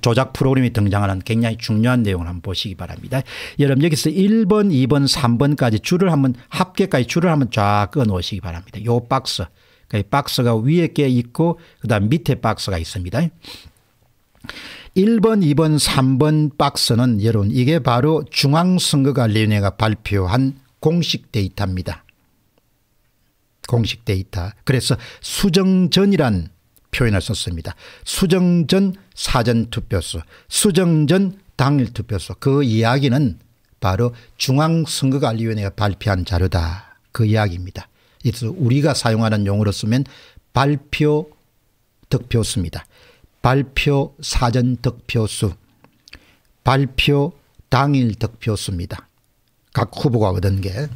조작 프로그램이 등장하는 굉장히 중요한 내용을 한번 보시기 바랍니다. 여러분 여기서 1번 2번 3번까지 줄을 한번 합계까지 줄을 한번 쫙 끊어 놓으시기 바랍니다. 요 박스 그 박스가 위에 게 있고 그다음 밑에 박스가 있습니다. 1번, 2번, 3번 박스는 여러분 이게 바로 중앙선거관리위원회가 발표한 공식 데이터입니다. 공식 데이터. 그래서 수정전이란 표현을 썼습니다. 수정전 사전투표수 수정 전 당일 투표수 그 이야기는 바로 중앙선거관리위원회가 발표한 자료다 그 이야기입니다. 그래서 우리가 사용하는 용어로 쓰면 발표 득표수입니다. 발표 사전 득표수 발표 당일 득표수입니다. 각 후보가 얻은 게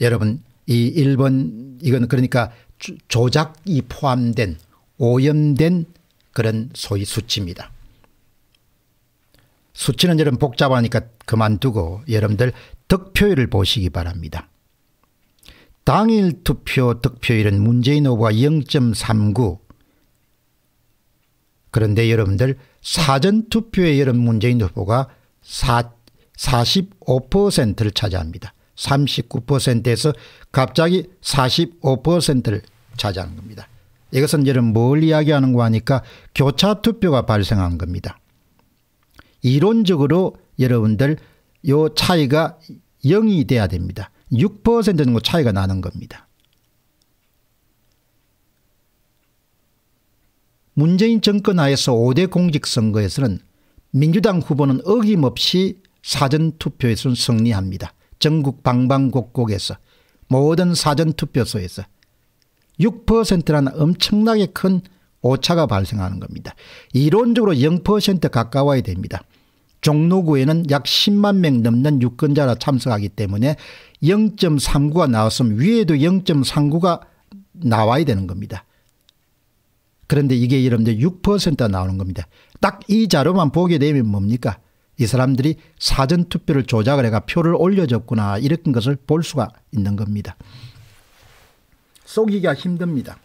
여러분 이 1번 이건 그러니까 조작이 포함된 오염된 그런 소위 수치입니다. 수치는 여러분 복잡하니까 그만두고 여러분들 득표율을 보시기 바랍니다. 당일 투표 득표율은 문재인 후보가 0.39 그런데 여러분들 사전투표에 여러분 문재인 후보가 4, 45%를 차지합니다. 39%에서 갑자기 45%를 차지하는 겁니다. 이것은 이런 뭘 이야기하는 거 하니까 교차 투표가 발생한 겁니다. 이론적으로 여러분들 요 차이가 0이 돼야 됩니다. 6% 정도 그 차이가 나는 겁니다. 문재인 정권 하에서 5대 공직선거에서는 민주당 후보는 어김없이 사전투표에서 승리합니다. 전국 방방곡곡에서 모든 사전투표소에서 6%라는 엄청나게 큰 오차가 발생하는 겁니다. 이론적으로 0% 가까워야 됩니다. 종로구에는 약 10만 명 넘는 유권자라 참석하기 때문에 0.39가 나왔으면 위에도 0.39가 나와야 되는 겁니다. 그런데 이게 여러분들 6%가 나오는 겁니다. 딱 이 자료만 보게 되면 뭡니까? 이 사람들이 사전투표를 조작을 해가 표를 올려줬구나 이런 것을 볼 수가 있는 겁니다. 속이기가 힘듭니다.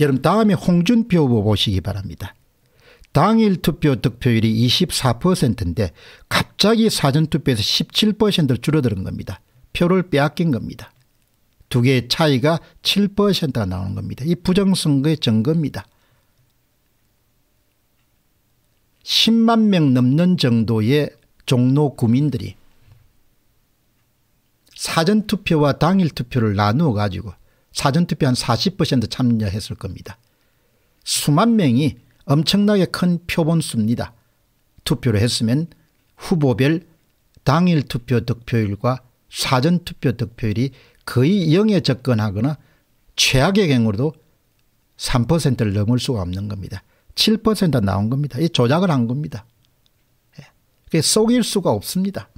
여러분 다음에 홍준표 후보 보시기 바랍니다. 당일 투표 득표율이 24%인데 갑자기 사전투표에서 17%를 줄어드는 겁니다. 표를 빼앗긴 겁니다. 두 개의 차이가 7%가 나오는 겁니다. 이 부정선거의 증거입니다. 10만 명 넘는 정도의 종로 구민들이 사전투표와 당일투표를 나누어 가지고 사전투표 한 40% 참여했을 겁니다. 수만 명이 엄청나게 큰 표본수입니다. 투표를 했으면 후보별 당일투표 득표율과 사전투표 득표율이 거의 0에 접근하거나 최악의 경우도 3%를 넘을 수가 없는 겁니다. 7% 나온 겁니다. 이 조작을 한 겁니다. 예. 속일 수가 없습니다.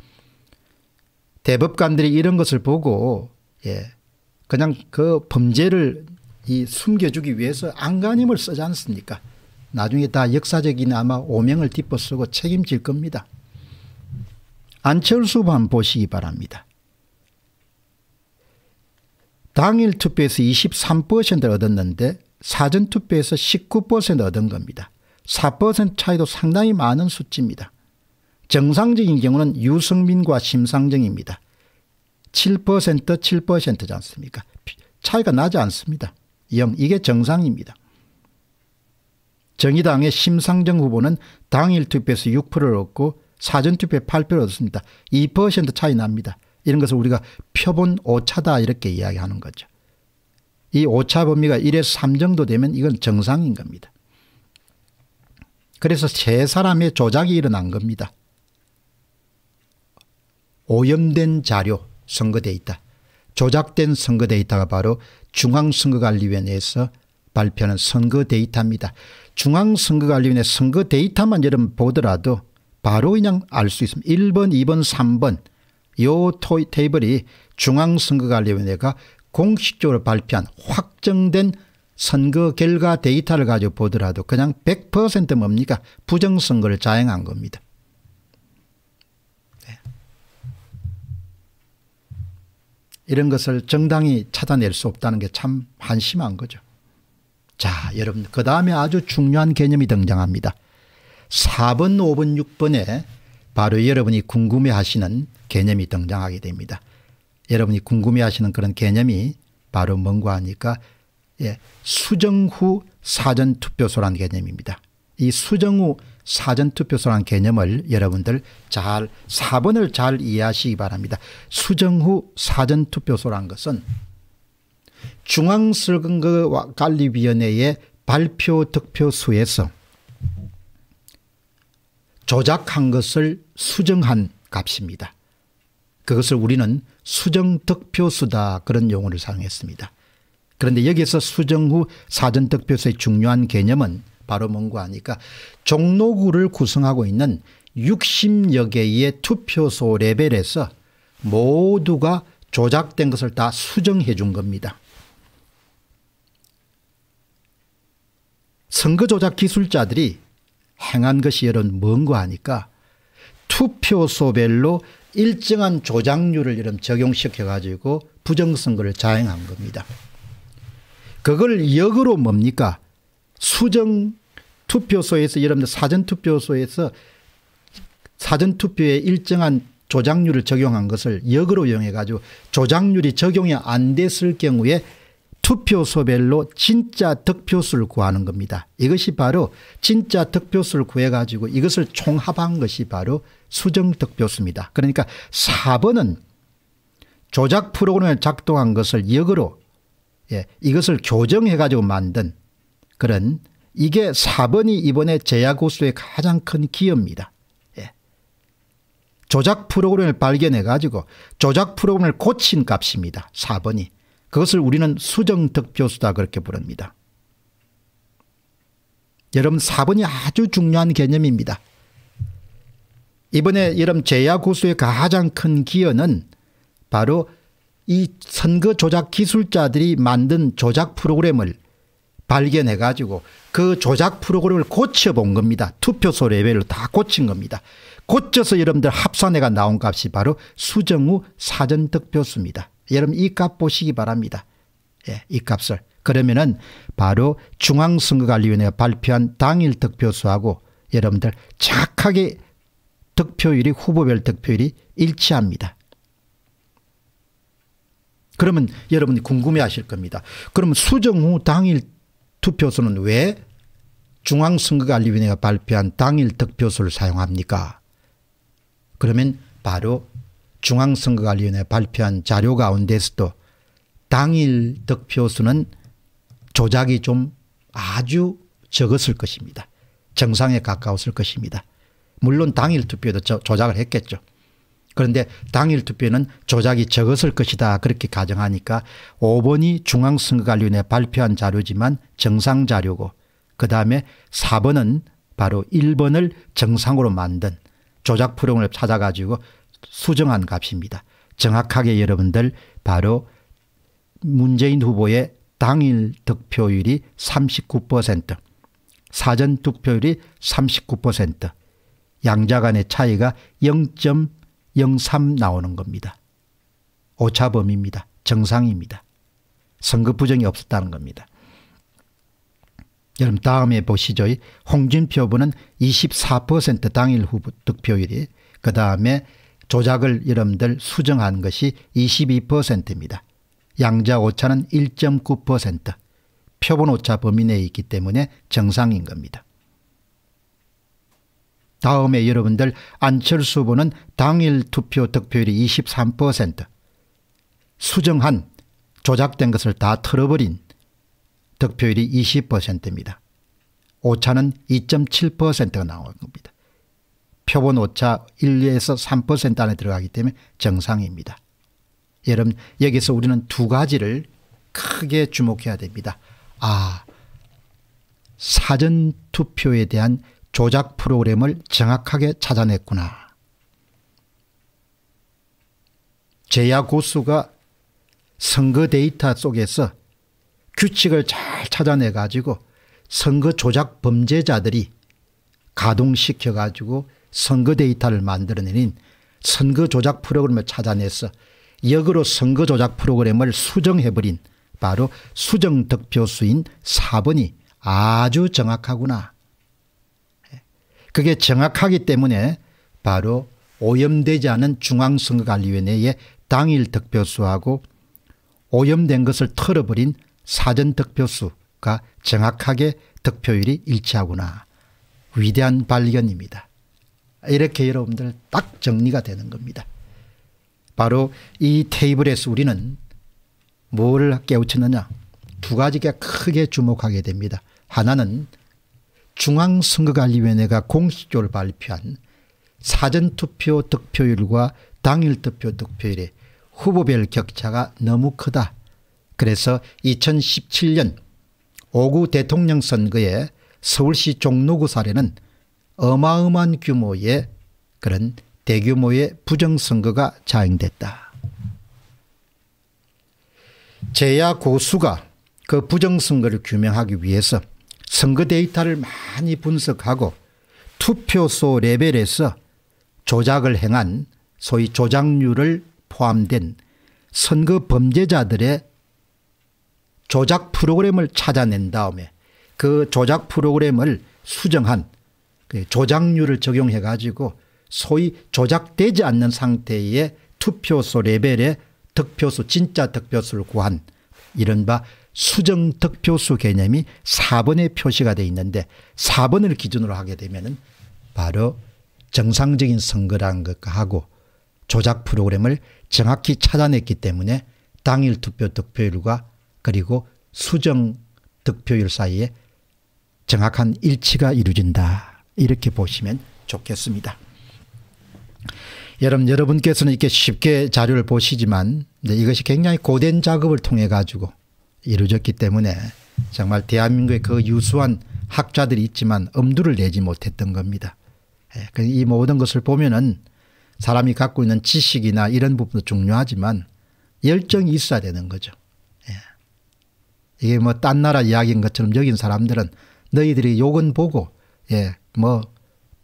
대법관들이 이런 것을 보고 예, 그냥 그 범죄를 이 숨겨주기 위해서 안간힘을 쓰지 않습니까? 나중에 다 역사적인 아마 오명을 뒷보쓰고 책임질 겁니다. 안철수만 보시기 바랍니다. 당일 투표에서 23% 얻었는데 사전 투표에서 19% 얻은 겁니다. 4% 차이도 상당히 많은 수치입니다. 정상적인 경우는 유승민과 심상정입니다. 7% 7%지 않습니까? 차이가 나지 않습니다. 0 이게 정상입니다. 정의당의 심상정 후보는 당일 투표에서 6%를 얻고 사전투표에 8%를 얻습니다2% 차이 납니다. 이런 것을 우리가 표본 오차다 이렇게 이야기하는 거죠. 이 오차 범위가 1에서 3 정도 되면 이건 정상인 겁니다. 그래서 세 사람의 조작이 일어난 겁니다. 오염된 자료 선거 데이터 조작된 선거 데이터가 바로 중앙선거관리위원회에서 발표하는 선거 데이터입니다. 중앙선거관리위원회 선거 데이터만 여러분 보더라도 바로 그냥 알 수 있습니다. 1번 2번 3번 요 테이블이 중앙선거관리위원회가 공식적으로 발표한 확정된 선거 결과 데이터를 가지고 보더라도 그냥 100% 뭡니까 부정선거를 자행한 겁니다. 이런 것을 정당히 찾아낼 수 없다는 게 참 한심한 거죠. 자, 여러분, 그 다음에 아주 중요한 개념이 등장합니다. 4번, 5번, 6번에 바로 여러분이 궁금해 하시는 개념이 등장하게 됩니다. 여러분이 궁금해 하시는 그런 개념이 바로 뭔고 하니까 예, 수정 후 사전투표소라는 개념입니다. 이 수정 후 사전투표소란 개념을 여러분들 잘 4번을 잘 이해하시기 바랍니다. 수정 후 사전투표소란 것은 중앙선거관리위원회의 발표 득표 수에서 조작한 것을 수정한 값입니다. 그것을 우리는 수정 득표수다 그런 용어를 사용했습니다. 그런데 여기서 수정 후 사전 득표수의 중요한 개념은 바로 뭔가하니까 종로구를 구성하고 있는 60여 개의 투표소 레벨에서 모두가 조작된 것을 다 수정해 준 겁니다. 선거 조작 기술자들이 행한 것이 이런 뭔가 하니까 투표소별로 일정한 조작률을 이런 적용시켜 가지고 부정선거를 자행한 겁니다. 그걸 역으로 뭡니까? 수정 투표소에서 여러분들 사전 투표소에서 사전 투표에 일정한 조작률을 적용한 것을 역으로 이용해 가지고 조작률이 적용이 안 됐을 경우에 투표소별로 진짜 득표수를 구하는 겁니다. 이것이 바로 진짜 득표수를 구해가지고 이것을 총합한 것이 바로 수정 득표수입니다. 그러니까 4번은 조작 프로그램을 작동한 것을 역으로 예, 이것을 교정해가지고 만든 그런 이게 4번이 이번에 제야고수의 가장 큰 기여입니다. 예. 조작 프로그램을 발견해 가지고 조작 프로그램을 고친 값입니다. 4번이. 그것을 우리는 수정득표수다 그렇게 부릅니다. 여러분 4번이 아주 중요한 개념입니다. 이번에 여러분 제야고수의 가장 큰 기여는 바로 이 선거 조작 기술자들이 만든 조작 프로그램을 발견해가지고 그 조작 프로그램을 고쳐본 겁니다. 투표소 레벨을 다 고친 겁니다. 고쳐서 여러분들 합산해가 나온 값이 바로 수정후 사전 득표수입니다. 여러분 이 값 보시기 바랍니다. 예, 이 값을. 그러면은 바로 중앙선거관리위원회가 발표한 당일 득표수하고 여러분들 착하게 득표율이 후보별 득표율이 일치합니다. 그러면 여러분이 궁금해하실 겁니다. 그러면 수정 후 당일 투표소는 왜 중앙선거관리위원회가 발표한 당일 득표수를 사용합니까? 그러면 바로 중앙선거관리위원회 발표한 자료 가운데서도 당일 득표수는 조작이 좀 아주 적었을 것입니다. 정상에 가까웠을 것입니다. 물론 당일 투표도 조작을 했겠죠. 그런데 당일 투표는 조작이 적었을 것이다 그렇게 가정하니까 5번이 중앙선거관리위원회 발표한 자료지만 정상 자료고 그다음에 4번은 바로 1번을 정상으로 만든 조작 프로그램을 찾아가지고 수정한 값입니다. 정확하게 여러분들 바로 문재인 후보의 당일 득표율이 39% 사전 득표율이 39% 양자 간의 차이가 0. 0.3 나오는 겁니다. 오차범위입니다. 정상입니다. 선거 부정이 없었다는 겁니다. 여러분 다음에 보시죠. 홍준표 후보는 24% 당일 후보 득표율이 그 다음에 조작을 여러분들 수정한 것이 22%입니다. 양자 오차는 1.9% 표본 오차 범위 내에 있기 때문에 정상인 겁니다. 다음에 여러분들 안철수 후보는 당일 투표 득표율이 23% 수정한 조작된 것을 다 털어버린 득표율이 20%입니다. 오차는 2.7%가 나온 겁니다. 표본 오차 1, 에서3% 안에 들어가기 때문에 정상입니다. 여러분 여기서 우리는 두 가지를 크게 주목해야 됩니다. 아 사전투표에 대한 조작 프로그램을 정확하게 찾아냈구나. 제야고수가 선거 데이터 속에서 규칙을 잘 찾아내 가지고 선거 조작 범죄자들이 가동시켜 가지고 선거 데이터를 만들어내는 선거 조작 프로그램을 찾아내서 역으로 선거 조작 프로그램을 수정해버린 바로 수정 득표수인 4번이 아주 정확하구나. 그게 정확하기 때문에 바로 오염되지 않은 중앙선거관리위원회의 당일 득표수하고 오염된 것을 털어버린 사전 득표수가 정확하게 득표율이 일치하구나. 위대한 발견입니다. 이렇게 여러분들 딱 정리가 되는 겁니다. 바로 이 테이블에서 우리는 뭘 깨우치느냐 두 가지가 크게 주목하게 됩니다. 하나는 중앙선거관리위원회가 공식적으로 발표한 사전투표 득표율과 당일 투표 득표율의 후보별 격차가 너무 크다. 그래서 2017년 5구 대통령 선거에 서울시 종로구 사례는 어마어마한 규모의 그런 대규모의 부정선거가 자행됐다. 제야 고수가 그 부정선거를 규명하기 위해서 선거 데이터를 많이 분석하고 투표소 레벨에서 조작을 행한 소위 조작률을 포함된 선거 범죄자들의 조작 프로그램을 찾아낸 다음에 그 조작 프로그램을 수정한 그 조작률을 적용해 가지고 소위 조작되지 않는 상태의 투표소 레벨의 득표수 진짜 득표수를 구한 이른바 수정 득표수 개념이 4번에 표시가 되어 있는데 4번을 기준으로 하게 되면은 바로 정상적인 선거란 것과 하고 조작 프로그램을 정확히 찾아냈기 때문에 당일 투표 득표율과 그리고 수정 득표율 사이에 정확한 일치가 이루어진다. 이렇게 보시면 좋겠습니다. 여러분, 여러분께서는 이렇게 쉽게 자료를 보시지만 네, 이것이 굉장히 고된 작업을 통해 가지고 이루어졌기 때문에 정말 대한민국의 그 유수한 학자들이 있지만 엄두를 내지 못했던 겁니다. 예, 그 이 모든 것을 보면은 사람이 갖고 있는 지식이나 이런 부분도 중요하지만 열정이 있어야 되는 거죠. 예. 이게 뭐 딴 나라 이야기인 것처럼 여긴 사람들은 너희들이 욕은 보고 예, 뭐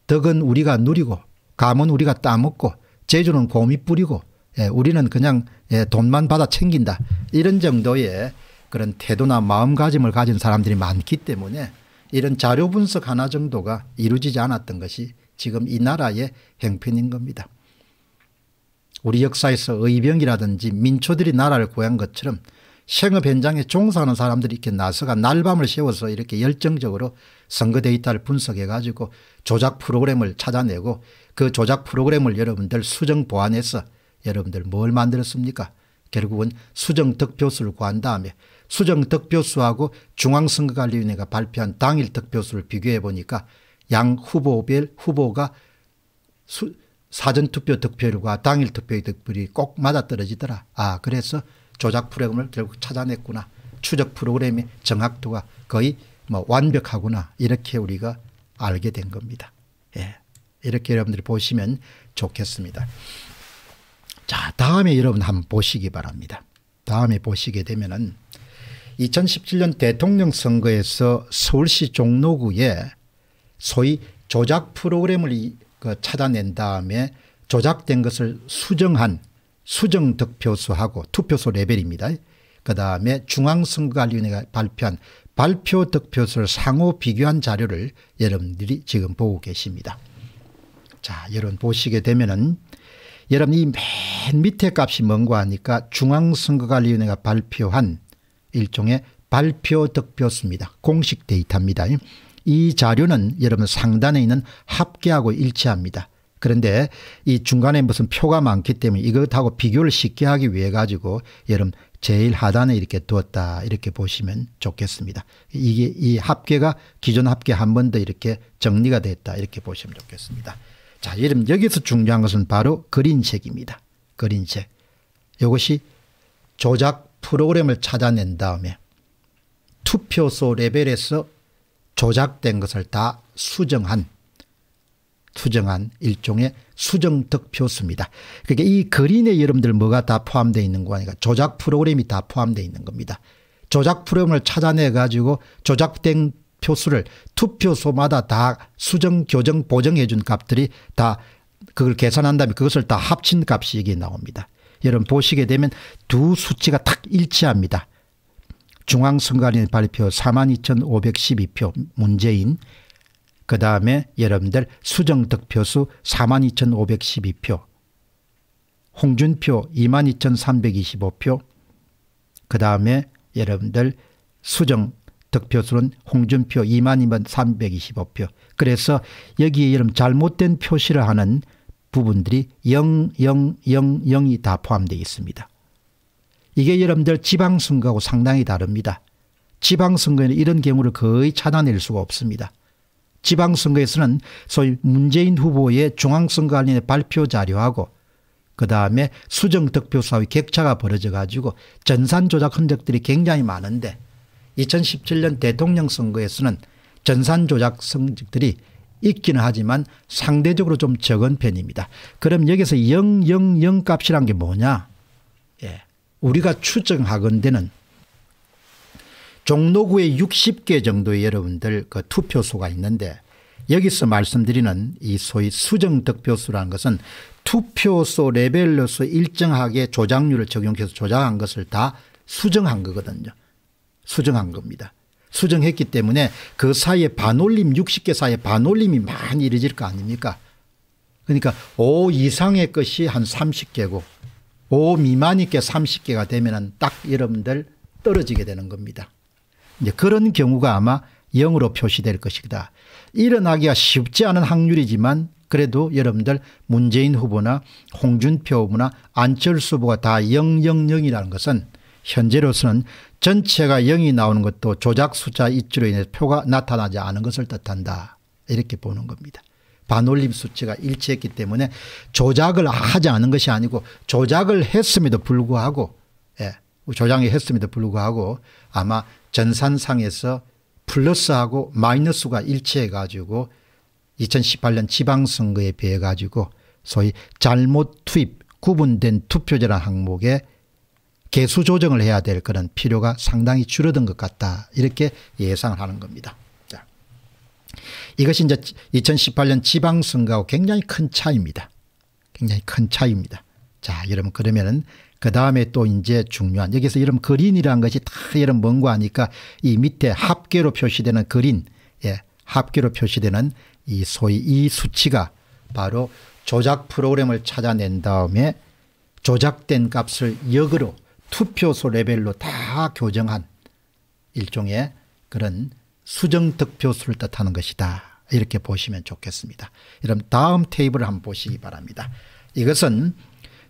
덕은 우리가 누리고 감은 우리가 따먹고 제주는 곰이 뿌리고 예, 우리는 그냥 예, 돈만 받아 챙긴다 이런 정도의 그런 태도나 마음가짐을 가진 사람들이 많기 때문에 이런 자료 분석 하나 정도가 이루어지지 않았던 것이 지금 이 나라의 행편인 겁니다. 우리 역사에서 의병이라든지 민초들이 나라를 구한 것처럼 생업 현장에 종사하는 사람들이 이렇게 나서가 날밤을 세워서 이렇게 열정적으로 선거 데이터를 분석해 가지고 조작 프로그램을 찾아내고 그 조작 프로그램을 여러분들 수정 보완해서 여러분들 뭘 만들었습니까? 결국은 수정 득표수를 구한 다음에 수정 득표수하고 중앙선거관리위원회가 발표한 당일 득표수를 비교해 보니까 양 후보별 후보가 수, 사전투표 득표율과 당일 투표의 득표율이 꼭 맞아떨어지더라. 아 그래서 조작 프로그램을 결국 찾아냈구나. 추적 프로그램의 정확도가 거의 뭐 완벽하구나 이렇게 우리가 알게 된 겁니다. 예. 이렇게 여러분들이 보시면 좋겠습니다. 자, 다음에 여러분 한번 보시기 바랍니다. 다음에 보시게 되면은 2017년 대통령 선거에서 서울시 종로구에 소위 조작 프로그램을 그 찾아낸 다음에 조작된 것을 수정한 수정 득표수하고 투표소 레벨입니다. 그 다음에 중앙선거관리위원회가 발표한 발표 득표수를 상호 비교한 자료를 여러분들이 지금 보고 계십니다. 자, 여러분 보시게 되면은 여러분 이 맨 밑에 값이 뭔가 하니까 중앙선거관리위원회가 발표한 일종의 발표 득표수입니다. 공식 데이터입니다. 이 자료는 여러분 상단에 있는 합계하고 일치합니다. 그런데 이 중간에 무슨 표가 많기 때문에 이것하고 비교를 쉽게 하기 위해 가지고 여러분 제일 하단에 이렇게 두었다 이렇게 보시면 좋겠습니다. 이게 이 합계가 기존 합계 한 번 더 이렇게 정리가 됐다 이렇게 보시면 좋겠습니다. 자, 여러분 여기서 중요한 것은 바로 그린색입니다. 그린색. 이것이 조작 프로그램을 찾아낸 다음에 투표소 레벨에서 조작된 것을 다 수정한 수정한 일종의 수정 득표수입니다. 그러니까 이 그린에 여러분들 뭐가 다 포함되어 있는 거 아니까 조작 프로그램이 다 포함되어 있는 겁니다. 조작 프로그램을 찾아내 가지고 조작된 표수를 투표소마다 다 수정 교정 보정해 준 값들이 다 그걸 계산한다면 그것을 다 합친 값이 이게 나옵니다. 여러분 보시게 되면 두 수치가 탁 일치합니다. 중앙선관위 발표 42,512표 문재인 그 다음에 여러분들 수정 득표수 42,512표 홍준표 22,325표 그 다음에 여러분들 수정 득표수는 홍준표 2만 2만 325표. 그래서 여기에 이름 잘못된 표시를 하는 부분들이 0, 0, 0, 0이 다 포함되어 있습니다. 이게 여러분들 지방선거하고 상당히 다릅니다. 지방선거에는 이런 경우를 거의 찾아낼 수가 없습니다. 지방선거에서는 소위 문재인 후보의 중앙선거 관련의 발표 자료하고 그 다음에 수정 득표수와의 격차가 벌어져 가지고 전산 조작 흔적들이 굉장히 많은데 2017년 대통령 선거에서는 전산 조작 성적들이 있기는 하지만 상대적으로 좀 적은 편입니다. 그럼 여기서 000 값이란 게 뭐냐? 예. 우리가 추정하건대는 종로구에 60개 정도의 여러분들 그 투표소가 있는데 여기서 말씀드리는 이 소위 수정 득표수라는 것은 투표소 레벨로서 일정하게 조작률을 적용해서 조작한 것을 다 수정한 거거든요. 수정한 겁니다. 수정했기 때문에 그 사이에 반올림 60개 사이에 반올림이 많이 이루어질 거 아닙니까 그러니까 5 이상의 것이 한 30개고 5 미만의 게 30개가 되면 딱 여러분들 떨어지게 되는 겁니다. 이제 그런 경우가 아마 0으로 표시될 것이다. 일어나기가 쉽지 않은 확률이지만 그래도 여러분들 문재인 후보나 홍준표 후보나 안철수 후보가 다 000이라는 것은 현재로서는 전체가 0이 나오는 것도 조작 숫자 입치로 인해 표가 나타나지 않은 것을 뜻한다. 이렇게 보는 겁니다. 반올림 수치가 일치했기 때문에 조작을 하지 않은 것이 아니고 조작을 했음에도 불구하고 예, 조작이 했음에도 불구하고 아마 전산상에서 플러스하고 마이너스가 일치해 가지고 2018년 지방선거에 비해 가지고 소위 잘못 투입 구분된 투표제라는 항목에 개수 조정을 해야 될 그런 필요가 상당히 줄어든 것 같다. 이렇게 예상을 하는 겁니다. 자. 이것이 이제 2018년 지방선거하고 굉장히 큰 차이입니다. 굉장히 큰 차이입니다. 자, 여러분 그러면은 그 다음에 또 이제 중요한 여기서 이런 그린이라는 것이 다 이런 뭔고 하니까 이 밑에 합계로 표시되는 그린, 예, 합계로 표시되는 이 소위 이 수치가 바로 조작 프로그램을 찾아낸 다음에 조작된 값을 역으로 투표소 레벨로 다 교정한 일종의 그런 수정 득표수를 뜻하는 것이다. 이렇게 보시면 좋겠습니다. 그럼 다음 테이블을 한번 보시기 바랍니다. 이것은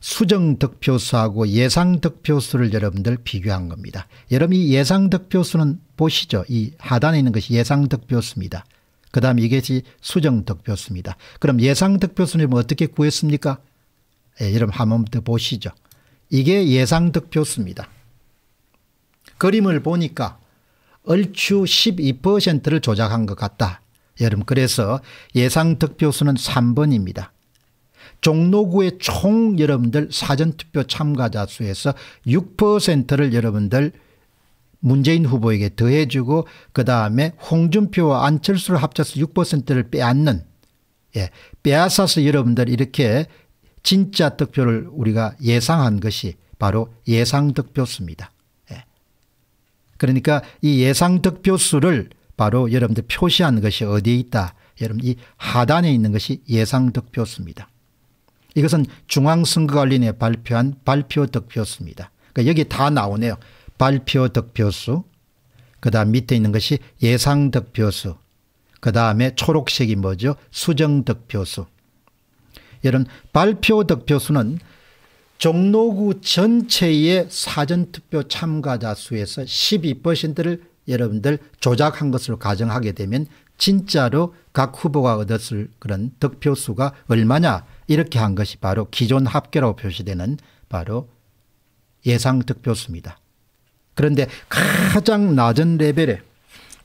수정 득표수하고 예상 득표수를 여러분들 비교한 겁니다. 여러분 이 예상 득표수는 보시죠. 이 하단에 있는 것이 예상 득표수입니다. 그 다음 이것이 수정 득표수입니다. 그럼 예상 득표수는 어떻게 구했습니까? 예, 여러분 한번 더 보시죠. 이게 예상 득표수입니다. 그림을 보니까 얼추 12%를 조작한 것 같다. 여러분 그래서 예상 득표수는 3번입니다. 종로구의 총 여러분들 사전투표 참가자 수에서 6%를 여러분들 문재인 후보에게 더해주고 그 다음에 홍준표와 안철수를 합쳐서 6%를 빼앗는 예, 빼앗아서 여러분들 이렇게 진짜 득표를 우리가 예상한 것이 바로 예상 득표수입니다. 예. 그러니까 이 예상 득표수를 바로 여러분들 표시한 것이 어디에 있다. 여러분 이 하단에 있는 것이 예상 득표수입니다. 이것은 중앙선거관리위원 발표한 발표 득표수입니다. 그러니까 여기 다 나오네요. 발표 득표수 그다음 밑에 있는 것이 예상 득표수 그다음에 초록색이 뭐죠? 수정 득표수 이런 발표 득표수는 종로구 전체의 사전투표 참가자 수에서 12%를 여러분들 조작한 것으로 가정하게 되면 진짜로 각 후보가 얻었을 그런 득표수가 얼마냐 이렇게 한 것이 바로 기존 합계라고 표시되는 바로 예상 득표수입니다. 그런데 가장 낮은 레벨에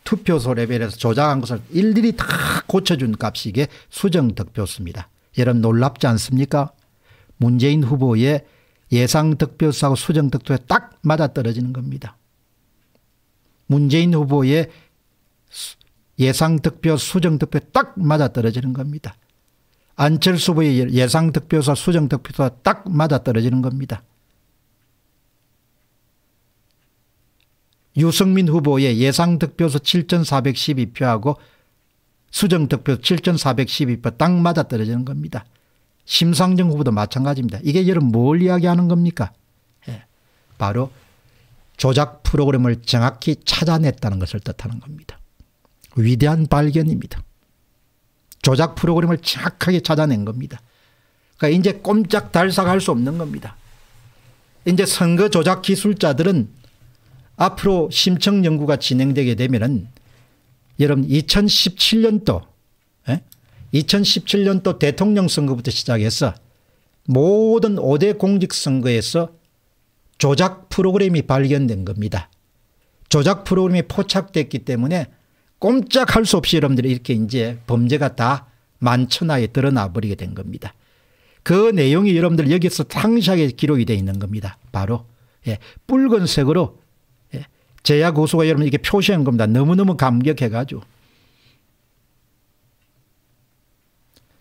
투표소 레벨에서 조작한 것을 일일이 다 고쳐준 값이 이게 수정 득표수입니다. 여러분 놀랍지 않습니까? 문재인 후보의 예상 득표수하고 수정 득표에 딱 맞아떨어지는 겁니다. 문재인 후보의 예상 득표 수정 득표에 딱 맞아떨어지는 겁니다. 안철수 후보의 예, 예상 득표수와 수정 득표수와 딱 맞아떨어지는 겁니다. 유승민 후보의 예상 득표수 7,412표하고 수정 득표 7,412표 딱 맞아 떨어지는 겁니다. 심상정 후보도 마찬가지입니다. 이게 여러분 뭘 이야기하는 겁니까? 예. 바로 조작 프로그램을 정확히 찾아냈다는 것을 뜻하는 겁니다. 위대한 발견입니다. 조작 프로그램을 정확하게 찾아낸 겁니다. 그러니까 이제 꼼짝 달싹할 수 없는 겁니다. 이제 선거 조작 기술자들은 앞으로 심층 연구가 진행되게 되면은 여러분 2017년도 에? 2017년도 대통령 선거부터 시작해서 모든 5대 공직선거에서 조작 프로그램이 발견된 겁니다. 조작 프로그램이 포착됐기 때문에 꼼짝할 수 없이 여러분들이 이렇게 이제 범죄가 다 만천하에 드러나 버리게 된 겁니다. 그 내용이 여러분들 여기서 상세하게 기록이 되어 있는 겁니다. 바로 예, 붉은색으로 제약고수가 여러분 이게 표시한 겁니다. 너무너무 감격해가지고.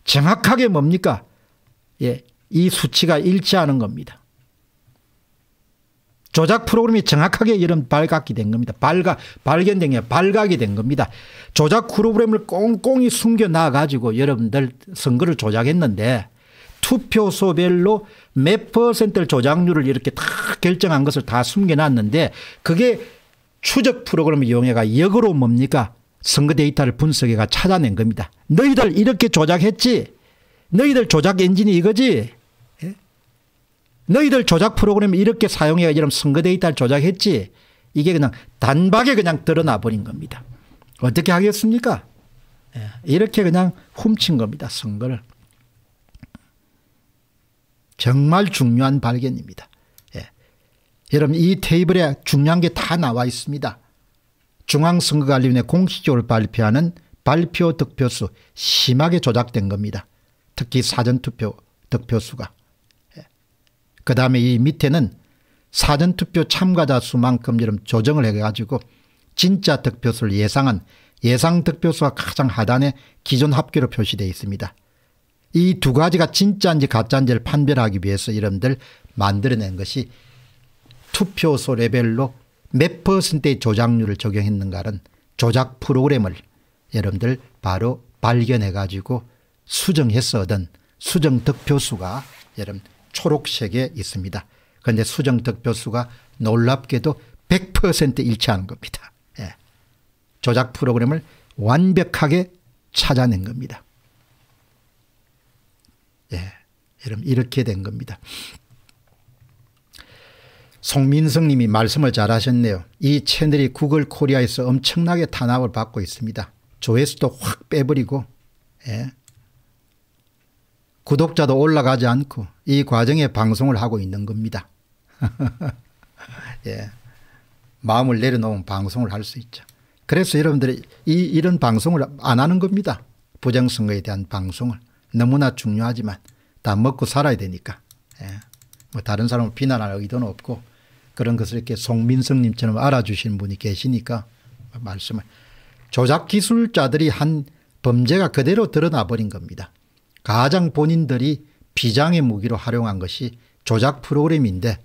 정확하게 뭡니까? 예, 이 수치가 일치하는 겁니다. 조작 프로그램이 정확하게 이런 발각이 된 겁니다. 발가 발견된 게 발각이 된 겁니다. 조작 프로그램을 꽁꽁이 숨겨놔가지고 여러분들 선거를 조작했는데 투표소별로 몇 퍼센트를 조작률을 이렇게 다 결정한 것을 다 숨겨놨는데 그게 추적 프로그램을 이용해가 역으로 뭡니까 선거 데이터를 분석해가 찾아낸 겁니다. 너희들 이렇게 조작했지 너희들 조작 엔진이 이거지 예? 너희들 조작 프로그램 이렇게 사용해가 이런 선거 데이터를 조작했지 이게 그냥 단박에 그냥 드러나 버린 겁니다. 어떻게 하겠습니까? 예, 이렇게 그냥 훔친 겁니다. 선거를. 정말 중요한 발견입니다. 여러분 이 테이블에 중요한 게 다 나와 있습니다. 중앙선거관리위원회 공식적으로 발표하는 발표 득표수 심하게 조작된 겁니다. 특히 사전투표 득표수가. 예. 그 다음에 이 밑에는 사전투표 참가자 수만큼 여러 조정을 해가지고 진짜 득표수를 예상한 예상 득표수가 가장 하단에 기존 합계로 표시되어 있습니다. 이 두 가지가 진짜인지 가짜인지를 판별하기 위해서 여러분들 만들어낸 것이 투표소 레벨로 몇 퍼센트의 조작률을 적용했는가는 조작 프로그램을 여러분들 바로 발견해 가지고 수정해서 얻은 수정 득표수가 여러분 초록색에 있습니다. 그런데 수정 득표수가 놀랍게도 100% 일치하는 겁니다. 예. 조작 프로그램을 완벽하게 찾아낸 겁니다. 예. 여러분 이렇게 된 겁니다. 송민성 님이 말씀을 잘하셨네요. 이 채널이 구글 코리아에서 엄청나게 탄압을 받고 있습니다. 조회수도 확 빼버리고 예. 구독자도 올라가지 않고 이 과정에 방송을 하고 있는 겁니다. 예. 마음을 내려놓으 방송을 할 수 있죠. 그래서 여러분들이 이, 이런 방송을 안 하는 겁니다. 부정선거에 대한 방송을. 너무나 중요하지만 다 먹고 살아야 되니까. 예. 뭐 다른 사람을 비난할 의도는 없고 그런 것을 이렇게 송민성님처럼 알아주시는 분이 계시니까 말씀을 조작 기술자들이 한 범죄가 그대로 드러나 버린 겁니다. 가장 본인들이 비장의 무기로 활용한 것이 조작 프로그램인데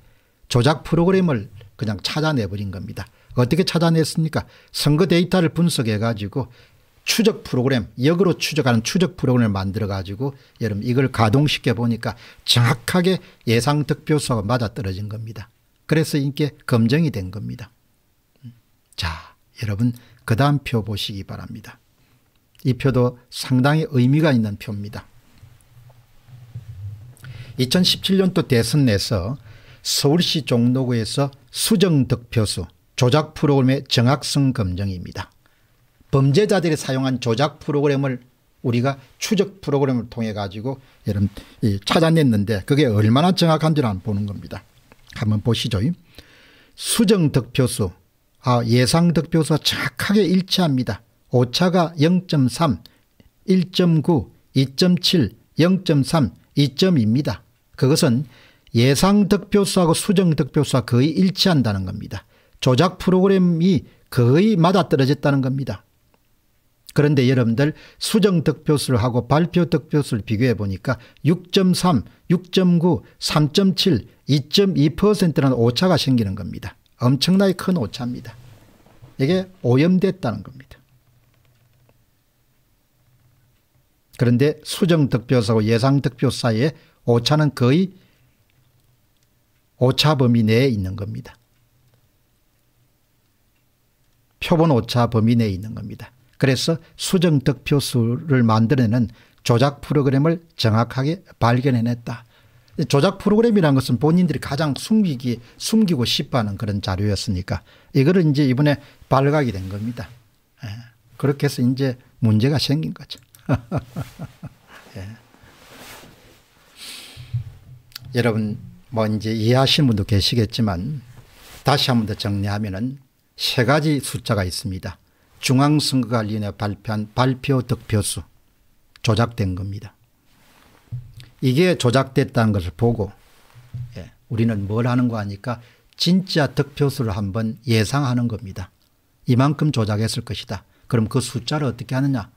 조작 프로그램을 그냥 찾아내버린 겁니다. 어떻게 찾아냈습니까? 선거 데이터를 분석해가지고 추적 프로그램 역으로 추적하는 추적 프로그램을 만들어가지고 여러분 이걸 가동시켜 보니까 정확하게 예상 득표수가 맞아떨어진 겁니다. 그래서 이렇게 검증이 된 겁니다. 음. 자, 여러분 그 다음 표 보시기 바랍니다. 이 표도 상당히 의미가 있는 표입니다. 2017년도 대선 내서 서울시 종로구에서 수정 득표수 조작 프로그램의 정확성 검증입니다. 범죄자들이 사용한 조작 프로그램을 우리가 추적 프로그램을 통해 가지고 여러분 찾아냈는데 그게 얼마나 정확한지를 보는 겁니다. 한번 보시죠. 수정 득표수 아, 예상 득표수와 착하게 일치합니다. 오차가 0.3, 1.9, 2.7, 0.3, 2.2입니다. 그것은 예상 득표수하고 수정 득표수와 거의 일치한다는 겁니다. 조작 프로그램이 거의 맞아떨어졌다는 겁니다. 그런데 여러분들 수정 득표수를 하고 발표 득표수를 비교해 보니까 6.3, 6.9, 3.7, 2.2%라는 오차가 생기는 겁니다. 엄청나게 큰 오차입니다. 이게 오염됐다는 겁니다. 그런데 수정 득표수하고 예상 득표 사이에 오차는 거의 오차 범위 내에 있는 겁니다. 표본 오차 범위 내에 있는 겁니다. 그래서 수정 득표수를 만들어내는 조작 프로그램을 정확하게 발견해냈다. 조작 프로그램이라는 것은 본인들이 가장 숨기기 숨기고 싶어하는 그런 자료였으니까 이거를 이제 이번에 발각이 된 겁니다. 예. 그렇게 해서 이제 문제가 생긴 거죠. 예. 여러분 뭐 이제 이해하시 분도 계시겠지만 다시 한 번 더 정리하면은 세 가지 숫자가 있습니다. 중앙선거관리위원회 발표한 발표 득표수 조작된 겁니다. 이게 조작됐다는 것을 보고 예, 우리는 뭘 하는 거 아니까 진짜 득표수를 한번 예상하는 겁니다. 이만큼 조작했을 것이다. 그럼 그 숫자를 어떻게 하느냐.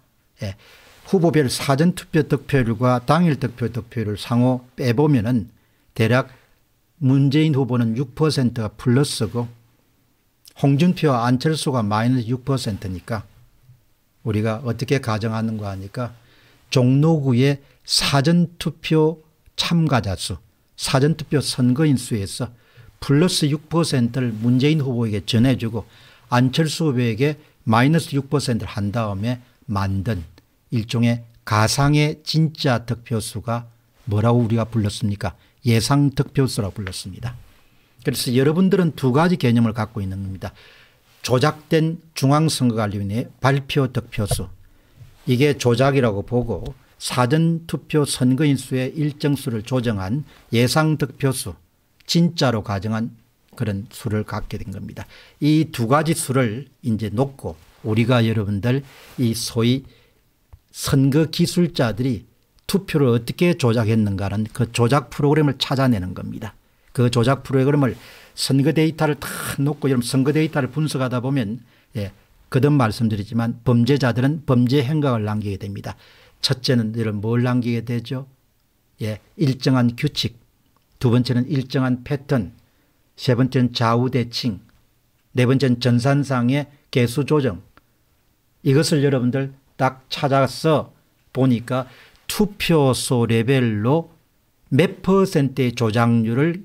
예, 후보별 사전투표 득표율과 당일 득표 득표율을 상호 빼보면 은 대략 문재인 후보는 6%가 플러스고 홍준표와 안철수가 마이너스 6%니까 우리가 어떻게 가정하는 거 하니까 종로구의 사전투표 참가자 수 사전투표 선거인 수에서 플러스 6%를 문재인 후보에게 전해주고 안철수 후보에게 마이너스 6%를 한 다음에 만든 일종의 가상의 진짜 득표수가 뭐라고 우리가 불렀습니까 예상 득표수라고 불렀습니다. 그래서 여러분들은 두 가지 개념을 갖고 있는 겁니다. 조작된 중앙선거관리위원회 발표 득표수 이게 조작이라고 보고 사전투표 선거인수의 일정수를 조정한 예상득표수 진짜로 가정한 그런 수를 갖게 된 겁니다. 이 두 가지 수를 이제 놓고 우리가 여러분들 이 소위 선거 기술자들이 투표를 어떻게 조작했는가 는그 조작 프로그램을 찾아내는 겁니다. 그 조작 프로그램을 선거 데이터를 다 놓고 여러분 선거 데이터를 분석하다 보면 예, 거듭 말씀드리지만 범죄자들은 범죄 행각을 남기게 됩니다. 첫째는 이런 뭘 남기게 되죠? 예, 일정한 규칙. 두 번째는 일정한 패턴. 세 번째는 좌우대칭. 네 번째는 전산상의 개수 조정. 이것을 여러분들 딱 찾아서 보니까 투표소 레벨로 몇 퍼센트의 조작률을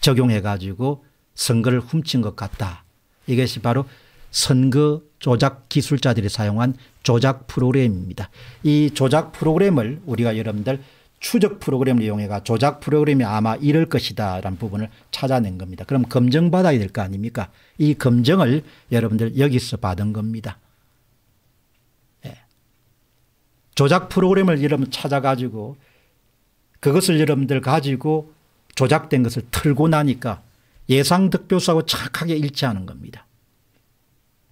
적용해 가지고 선거를 훔친 것 같다. 이것이 바로 선거 조작 기술자들이 사용한 조작 프로그램입니다. 이 조작 프로그램을 우리가 여러분들 추적 프로그램을 이용해가 조작 프로그램이 아마 이럴 것이다 라는 부분을 찾아낸 겁니다. 그럼 검증받아야 될 거 아닙니까? 이 검증을 여러분들 여기서 받은 겁니다. 네. 조작 프로그램을 여러분 찾아가지고 그것을 여러분들 가지고 조작된 것을 틀고 나니까 예상 득표수하고 착하게 일치하는 겁니다.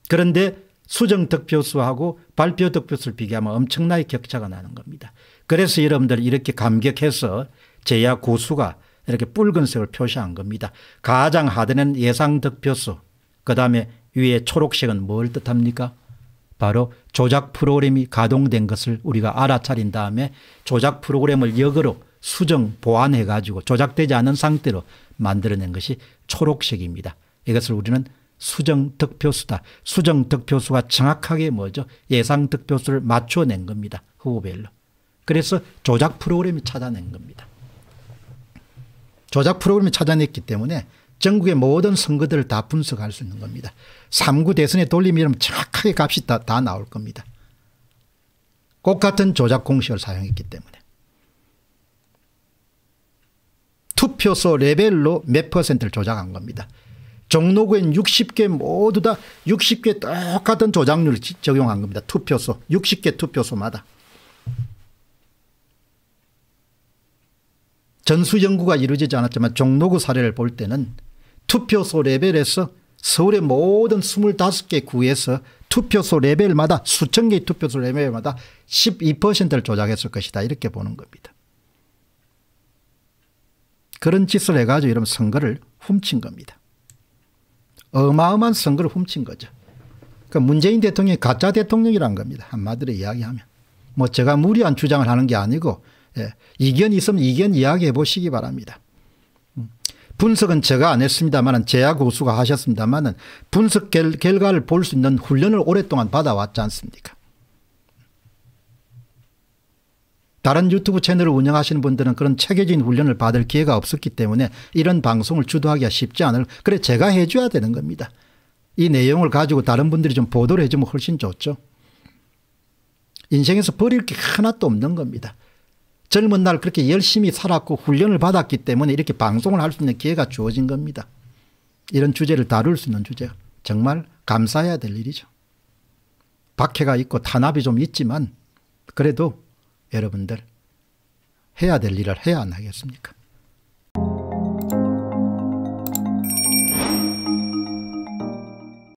그런데 수정 득표수하고 발표 득표수를 비교하면 엄청나게 격차가 나는 겁니다. 그래서 여러분들 이렇게 감격해서 제야 고수가 이렇게 붉은색을 표시한 겁니다. 가장 하단는 예상 득표수 그다음에 위에 초록색은 뭘 뜻합니까? 바로 조작 프로그램이 가동된 것을 우리가 알아차린 다음에 조작 프로그램을 역으로 수정 보완해 가지고 조작되지 않은 상태로 만들어낸 것이 초록색입니다. 이것을 우리는 수정 득표수다. 수정 득표수가 정확하게 뭐죠? 예상 득표수를 맞춰낸 겁니다. 후보별로. 그래서 조작 프로그램이 찾아낸 겁니다. 조작 프로그램이 찾아냈기 때문에 전국의 모든 선거들을 다 분석할 수 있는 겁니다. 3구 대선에 돌림이라면 정확하게 값이 다, 다 나올 겁니다. 꼭 같은 조작 공식을 사용했기 때문에. 투표소 레벨로 몇 퍼센트를 조작한 겁니다. 종로구엔 60개 모두 다 60개 똑같은 조작률 을 적용한 겁니다. 투표소 60개 투표소마다. 전수 연구가 이루어지지 않았지만 종로구 사례를 볼 때는 투표소 레벨에서 서울의 모든 25개 구에서 투표소 레벨마다 수천 개의 투표소 레벨마다 12%를 조작했을 것이다 이렇게 보는 겁니다. 그런 짓을 해가지고 이런 선거를 훔친 겁니다. 어마어마한 선거를 훔친 거죠. 그러니까 문재인 대통령이 가짜 대통령이란 겁니다. 한마디로 이야기하면. 뭐 제가 무리한 주장을 하는 게 아니고 예, 이견이 있으면 이견 이야기해 보시기 바랍니다. 음. 분석은 제가 안 했습니다만 제야 고수가 하셨습니다만 분석 결, 결과를 볼 수 있는 훈련을 오랫동안 받아왔지 않습니까? 다른 유튜브 채널을 운영하시는 분들은 그런 체계적인 훈련을 받을 기회가 없었기 때문에 이런 방송을 주도하기가 쉽지 않을 그래 제가 해줘야 되는 겁니다. 이 내용을 가지고 다른 분들이 좀 보도를 해주면 훨씬 좋죠. 인생에서 버릴 게 하나도 없는 겁니다. 젊은 날 그렇게 열심히 살았고 훈련을 받았기 때문에 이렇게 방송을 할 수 있는 기회가 주어진 겁니다. 이런 주제를 다룰 수 있는 주제 정말 감사해야 될 일이죠. 박해가 있고 탄압이 좀 있지만 그래도 여러분들 해야 될 일을 해야 안 하겠습니까?